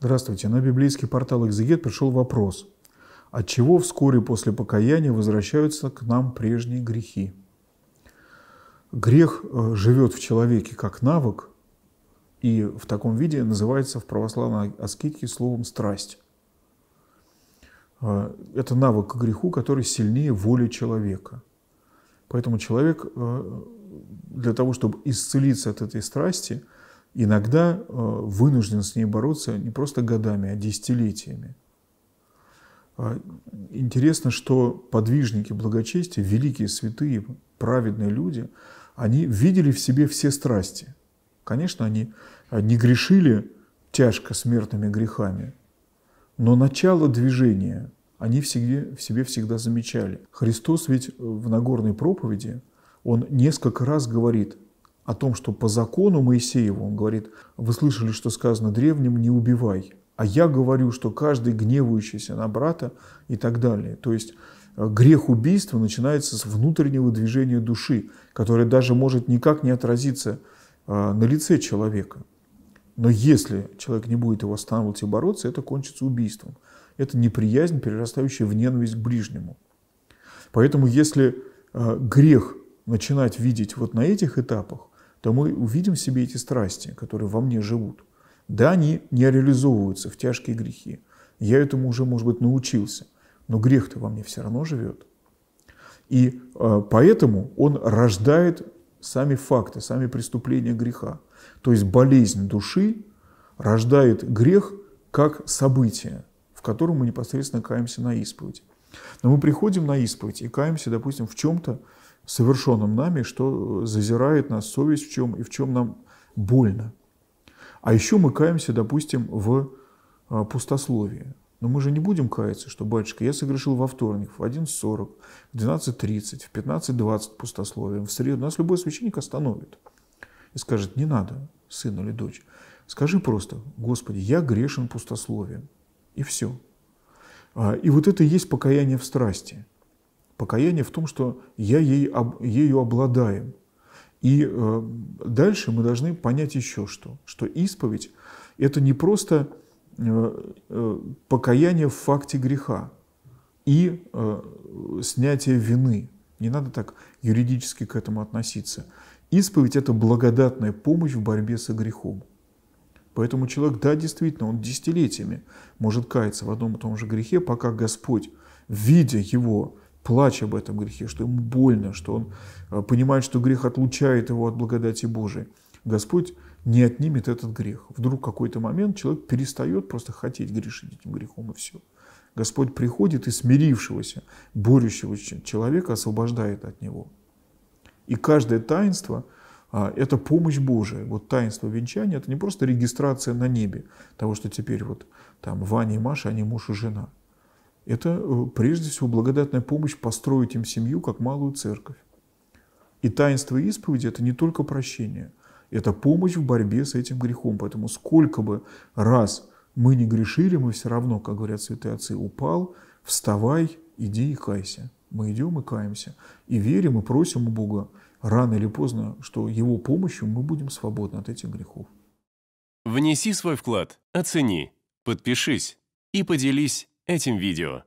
Здравствуйте. На библейский портал «Экзегет» пришел вопрос. От чего вскоре после покаяния возвращаются к нам прежние грехи? Грех э, живет в человеке как навык, и в таком виде называется в православной аскетике словом «страсть». Э, это навык к греху, который сильнее воли человека. Поэтому человек э, для того, чтобы исцелиться от этой страсти – иногда э, вынужден с ней бороться не просто годами, а десятилетиями. А, интересно, что подвижники благочестия, великие святые, праведные люди, они видели в себе все страсти. Конечно, они э, не грешили тяжко смертными грехами, но начало движения они в себе, в себе всегда замечали. Христос ведь в Нагорной проповеди, он несколько раз говорит – о том, что по закону Моисееву, он говорит, вы слышали, что сказано древним, не убивай. А я говорю, что каждый гневающийся на брата и так далее. То есть э, грех убийства начинается с внутреннего движения души, которое даже может никак не отразиться э, на лице человека. Но если человек не будет его останавливать и бороться, это кончится убийством. Это неприязнь, перерастающая в ненависть к ближнему. Поэтому если э, грех начинать видеть вот на этих этапах, то мы увидим в себе эти страсти, которые во мне живут. Да, они не реализовываются в тяжкие грехи. Я этому уже, может быть, научился. Но грех-то во мне все равно живет. И э, поэтому он рождает сами факты, сами преступления греха. То есть болезнь души рождает грех как событие, в котором мы непосредственно каемся на исповедь. Но мы приходим на исповедь и каемся, допустим, в чем-то, совершенном нами, что зазирает нас совесть в чем и в чем нам больно. А еще мы каемся, допустим, в э, пустословии. Но мы же не будем каяться, что, батюшка, я согрешил во вторник в 11.40, в 12.30, в 15.20 пустословием, в среду. Нас любой священник остановит и скажет, не надо, сын или дочь. Скажи просто, Господи, я грешен пустословием. И все. А, и вот это и есть покаяние в страсти – Покаяние в том, что я ей, об, ею обладаем. И э, дальше мы должны понять еще что, что исповедь – это не просто э, э, покаяние в факте греха и э, снятие вины. Не надо так юридически к этому относиться. Исповедь – это благодатная помощь в борьбе со грехом. Поэтому человек, да, действительно, он десятилетиями может каяться в одном и том же грехе, пока Господь, видя его плача об этом грехе, что ему больно, что он э, понимает, что грех отлучает его от благодати Божией, Господь не отнимет этот грех. Вдруг в какой-то момент человек перестает просто хотеть грешить этим грехом, и все. Господь приходит и смирившегося, борющегося человека освобождает от него. И каждое таинство а, – это помощь Божия. Вот таинство венчания – это не просто регистрация на небе того, что теперь вот там Ваня и Маша, они муж и жена – это э, прежде всего благодатная помощь построить им семью как малую церковь. И таинство исповеди – это не только прощение, это помощь в борьбе с этим грехом. Поэтому сколько бы раз мы не грешили, мы все равно, как говорят святые отцы, упал, вставай, иди и кайся. Мы идем и каемся, и верим, и просим у Бога рано или поздно, что Его помощью мы будем свободны от этих грехов. Внеси свой вклад, оцени, подпишись и поделись этим видео.